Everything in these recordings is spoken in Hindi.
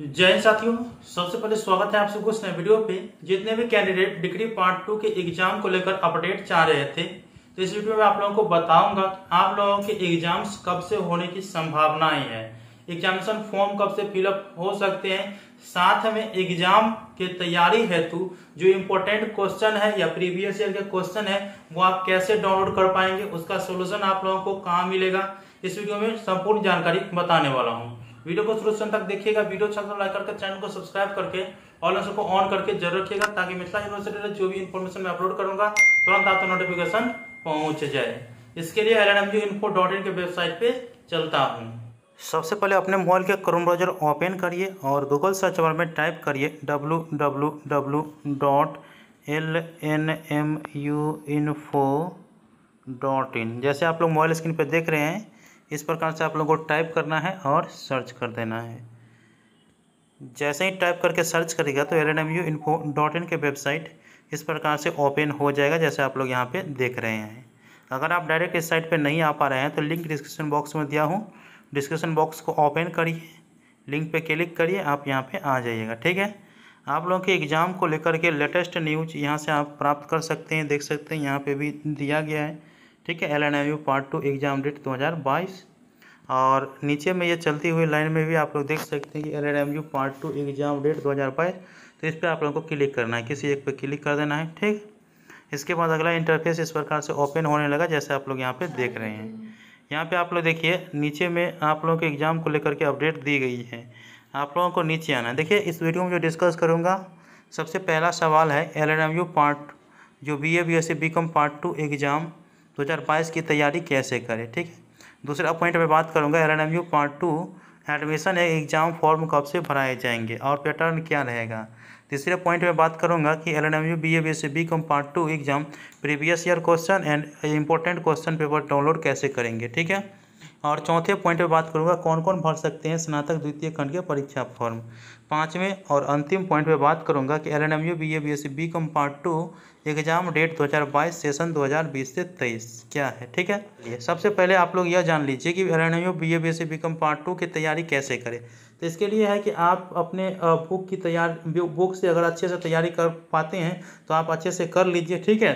जय साथियों सबसे पहले स्वागत है आप सबको इस नए वीडियो पे जितने भी कैंडिडेट डिग्री पार्ट टू के एग्जाम को लेकर अपडेट चाह रहे थे तो इस वीडियो में आप लोगों को बताऊंगा आप लोगों के एग्जाम्स कब से होने की संभावनाएं हैं एग्जामिनेशन फॉर्म कब से फिलअप हो सकते हैं साथ में एग्जाम के तैयारी हेतु जो इम्पोर्टेंट क्वेश्चन है या प्रीवियस ईयर के क्वेश्चन है वो आप कैसे डाउनलोड कर पाएंगे उसका सोल्यूशन आप लोगों को कहाँ मिलेगा इस वीडियो में संपूर्ण जानकारी बताने वाला हूँ वीडियो को शुरू तक देखिएगा वीडियो अच्छा लाइक तो करके चैनल को सब्सक्राइब करके ऑल ऑप्शन को ऑन करके जरूर रखिएगा ताकि मिथिला यूनिवर्सिटी जो भी इन्फॉर्मेशन मैं अपलोड करूंगा तुरंत आपको नोटिफिकेशन पहुंच जाए इसके लिए एल एन डॉट इन के वेबसाइट पे चलता हूँ सबसे पहले अपने मोबाइल के क्रोम ब्राउजर ओपन करिए और गूगल सर्च बार में टाइप करिए W W W dot L N M U info dot in जैसे आप लोग मोबाइल स्क्रीन पर देख रहे हैं इस प्रकार से आप लोगों को टाइप करना है और सर्च कर देना है जैसे ही टाइप करके सर्च करेगा तो L N M U info dot in के वेबसाइट इस प्रकार से ओपन हो जाएगा जैसे आप लोग यहाँ पे देख रहे हैं अगर आप डायरेक्ट इस साइट पे नहीं आ पा रहे हैं तो लिंक डिस्क्रिप्शन बॉक्स में दिया हूँ डिस्क्रिप्शन बॉक्स को ओपन करिए लिंक पे क्लिक करिए आप यहाँ पे आ जाइएगा ठीक है आप लोगों के एग्ज़ाम को लेकर के लेटेस्ट न्यूज यहाँ से आप प्राप्त कर सकते हैं देख सकते हैं यहाँ पर भी दिया गया है ठीक है L N M U part two exam date 2022 और नीचे में ये चलती हुई लाइन में भी आप लोग देख सकते हैं कि L N M U part two exam date 2022 तो इस पर आप लोगों को क्लिक करना है किसी एक पर क्लिक कर देना है ठीक इसके बाद अगला इंटरफेस इस प्रकार से ओपन होने लगा जैसे आप लोग यहाँ पे देख रहे हैं यहाँ पर आप लोग देखिए नीचे में आप लोगों के एग्ज़ाम को लेकर के अपडेट दी गई है आप लोगों को नीचे आना है देखिए इस वीडियो में जो डिस्कस करूँगा सबसे पहला सवाल है L N M U part जो B A B S C B com part two exam 2022 की तैयारी कैसे करें ठीक है दूसरे पॉइंट में बात करूँगा L N M U part two admission exam form कब से भराए जाएंगे और पैटर्न क्या रहेगा तीसरे पॉइंट में बात करूंगा कि L N M U B A B C B com part two exam previous year question and important question paper download कैसे करेंगे ठीक है और चौथे पॉइंट पे बात करूँगा कौन कौन भर सकते हैं स्नातक द्वितीय खंड के परीक्षा फॉर्म पाँचवें और अंतिम पॉइंट पे बात करूँगा कि L N M U B A B S C B com part two exam date 2022 session 2020 से 23 क्या है ठीक है सबसे पहले आप लोग यह जान लीजिए कि L N M U B A B S C B com part two की तैयारी कैसे करें तो इसके लिए है कि आप अपने बुक की तैयारी बुक से अगर अच्छे से तैयारी कर पाते हैं तो आप अच्छे से कर लीजिए ठीक है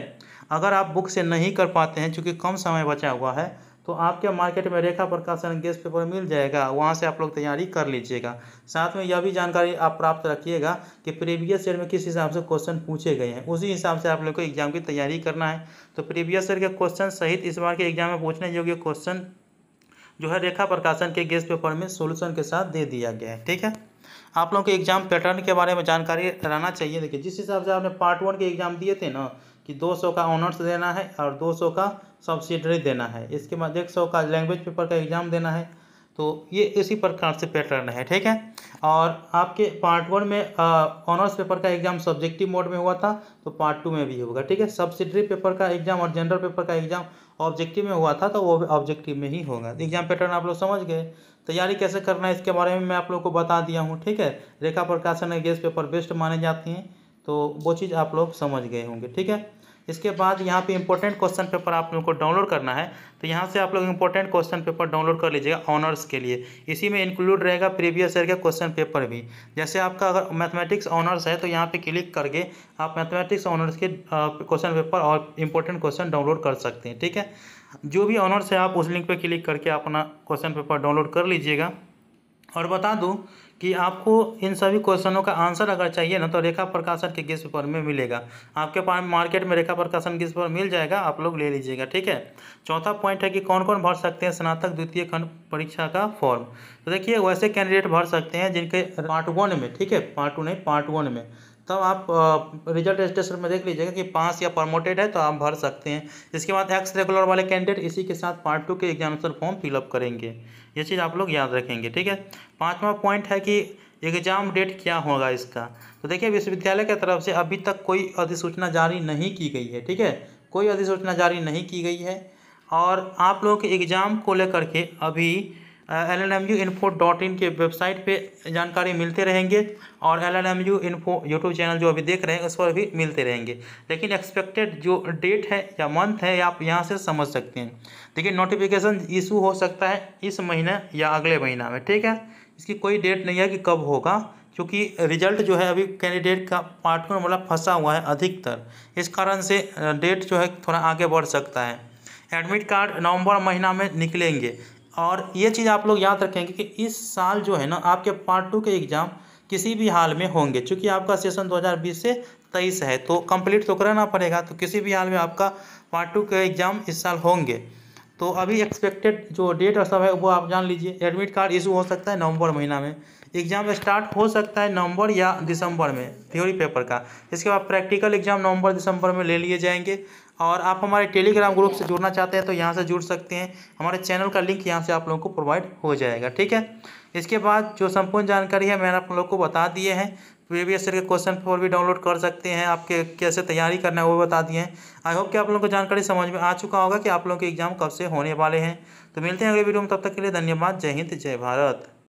अगर आप बुक से नहीं कर पाते हैं चूँकि कम समय बचा हुआ है तो आपके मार्केट में रेखा प्रकाशन गेस पेपर मिल जाएगा वहाँ से आप लोग तैयारी कर लीजिएगा साथ में यह भी जानकारी आप प्राप्त रखिएगा कि प्रीवियस ईयर में किस हिसाब से क्वेश्चन पूछे गए हैं उसी हिसाब से आप लोग को एग्जाम की तैयारी करना है तो प्रीवियस ईयर के क्वेश्चन सहित इस बार के एग्जाम में पूछने योग्य क्वेश्चन जो है रेखा प्रकाशन के गेस पेपर में सोल्यूशन के साथ दे दिया गया है ठीक है आप लोगों के एग्जाम पैटर्न के बारे में जानकारी रहना चाहिए देखिए जिस हिसाब से आपने पार्ट वन के एग्जाम दिए थे ना कि 200 का ऑनर्स देना है और 200 का सब्सिडरी देना है इसके बाद एक सौ का लैंग्वेज पेपर का एग्ज़ाम देना है तो ये इसी प्रकार से पैटर्न है ठीक है और आपके पार्ट वन में ऑनर्स पेपर का एग्ज़ाम सब्जेक्टिव मोड में हुआ था तो पार्ट टू में भी होगा ठीक है सब्सिडरी पेपर का एग्ज़ाम और जनरल पेपर का एग्ज़ाम ऑब्जेक्टिव में हुआ था तो वो भी ऑब्जेक्टिव में ही होगा एग्ज़ाम पैटर्न आप लोग समझ गए तैयारी कैसे करना है इसके बारे में मैं आप लोग को बता दिया हूँ ठीक है रेखा प्रकाशन गैस पेपर बेस्ट माने जाती हैं तो वो चीज़ आप लोग समझ गए होंगे ठीक है इसके बाद यहाँ पे इंपॉर्टेंट क्वेश्चन पेपर आप लोगों को डाउनलोड करना है तो यहाँ से आप लोग इंपॉर्टेंट क्वेश्चन पेपर डाउनलोड कर लीजिएगा ऑनर्स के लिए इसी में इंक्लूड रहेगा प्रीवियस ईयर के क्वेश्चन पेपर भी जैसे आपका अगर मैथमेटिक्स ऑनर्स है तो यहाँ पे क्लिक करके आप मैथमेटिक्स ऑनर्स के क्वेश्चन पेपर और इंपॉर्टेंट क्वेश्चन डाउनलोड कर सकते हैं ठीक है जो भी ऑनर्स है आप उस लिंक पर क्लिक करके अपना क्वेश्चन पेपर डाउनलोड कर लीजिएगा और बता दूँ कि आपको इन सभी क्वेश्चनों का आंसर अगर चाहिए ना तो रेखा प्रकाशन के गेस्ट पेपर में मिलेगा आपके पास मार्केट में रेखा प्रकाशन गेस्ट पेपर मिल जाएगा आप लोग ले लीजिएगा ठीक है चौथा पॉइंट है कि कौन कौन भर सकते हैं स्नातक द्वितीय खंड परीक्षा का फॉर्म तो देखिए वैसे कैंडिडेट भर सकते हैं जिनके पार्ट वन में ठीक है पार्ट टू नहीं पार्ट वन में तब आप रिजल्ट रजिस्ट्रेशन में देख लीजिएगा कि पास या प्रमोटेड है तो आप भर सकते हैं इसके बाद एक्स रेगुलर वाले कैंडिडेट इसी के साथ पार्ट टू के एग्जामिनेशन फॉर्म फिलअप करेंगे ये चीज़ आप लोग याद रखेंगे ठीक है पाँचवा पॉइंट है कि एग्जाम डेट क्या होगा इसका तो देखिए विश्वविद्यालय की तरफ से अभी तक कोई अधिसूचना जारी नहीं की गई है ठीक है कोई अधिसूचना जारी नहीं की गई है और आप लोगों के एग्ज़ाम को लेकर के अभी L N M U info dot in के वेबसाइट पे जानकारी मिलते रहेंगे और L N M U info YouTube channel जो अभी देख रहे हैं उस पर भी मिलते रहेंगे लेकिन एक्सपेक्टेड जो डेट है या मंथ है या आप यहाँ से समझ सकते हैं देखिए नोटिफिकेशन इशू हो सकता है इस महीने या अगले महीना में ठीक है इसकी कोई डेट नहीं है कि कब होगा क्योंकि रिजल्ट जो है अभी कैंडिडेट का वन मतलब फंसा हुआ है अधिकतर इस कारण से डेट जो है थोड़ा आगे बढ़ सकता है एडमिट कार्ड नवंबर महीना में निकलेंगे और ये चीज़ आप लोग याद रखेंगे कि इस साल जो है ना आपके पार्ट टू के एग्ज़ाम किसी भी हाल में होंगे चूँकि आपका सेशन 2020 से तेईस है तो कंप्लीट तो करना पड़ेगा तो किसी भी हाल में आपका पार्ट टू के एग्ज़ाम इस साल होंगे तो अभी एक्सपेक्टेड जो डेट और सब है वो आप जान लीजिए एडमिट कार्ड इशू हो सकता है नवंबर महीना में एग्ज़ाम स्टार्ट हो सकता है नवंबर या दिसंबर में थ्योरी पेपर का इसके बाद प्रैक्टिकल एग्ज़ाम नवंबर दिसंबर में ले लिए जाएंगे और आप हमारे टेलीग्राम ग्रुप से जुड़ना चाहते हैं तो यहाँ से जुड़ सकते हैं हमारे चैनल का लिंक यहाँ से आप लोगों को प्रोवाइड हो जाएगा ठीक है इसके बाद जो संपूर्ण जानकारी है मैंने आप लोग को बता दिए हैं प्रीवियस ईयर के क्वेश्चन पेपर भी डाउनलोड कर सकते हैं आपके कैसे तैयारी करना है वो बता दिए हैं आई होप कि आप लोगों को जानकारी समझ में आ चुका होगा कि आप लोगों के एग्जाम कब से होने वाले हैं तो मिलते हैं अगले वीडियो में तब तक के लिए धन्यवाद जय हिंद जय भारत